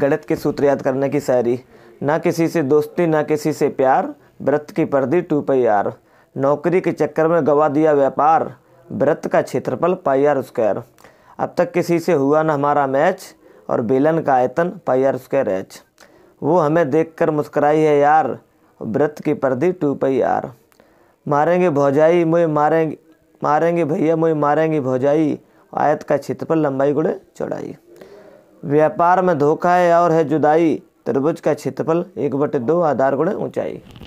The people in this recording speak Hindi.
गणित के सूत्र याद करने की शायरी ना किसी से दोस्ती ना किसी से प्यार व्रत की पर्दी टूपे यार नौकरी के चक्कर में गवा दिया व्यापार व्रत का क्षेत्रफल पाई आर स्क्वायर अब तक किसी से हुआ ना हमारा मैच और बेलन का आयतन पाई आर स्क्वायर एच वो हमें देखकर मुस्कराई है यार व्रत की पर्दी टू पाई आर मारेंगे भौजाई मुई मारेंगे मारेंगे भैया मुई मारेंगे भौजाई आयत का क्षेत्रफल लंबाई गुड़े चौड़ाई व्यापार में धोखा है और है जुदाई त्रिभुज का क्षेत्रफल एक बटे दो आधार गुण ऊंचाई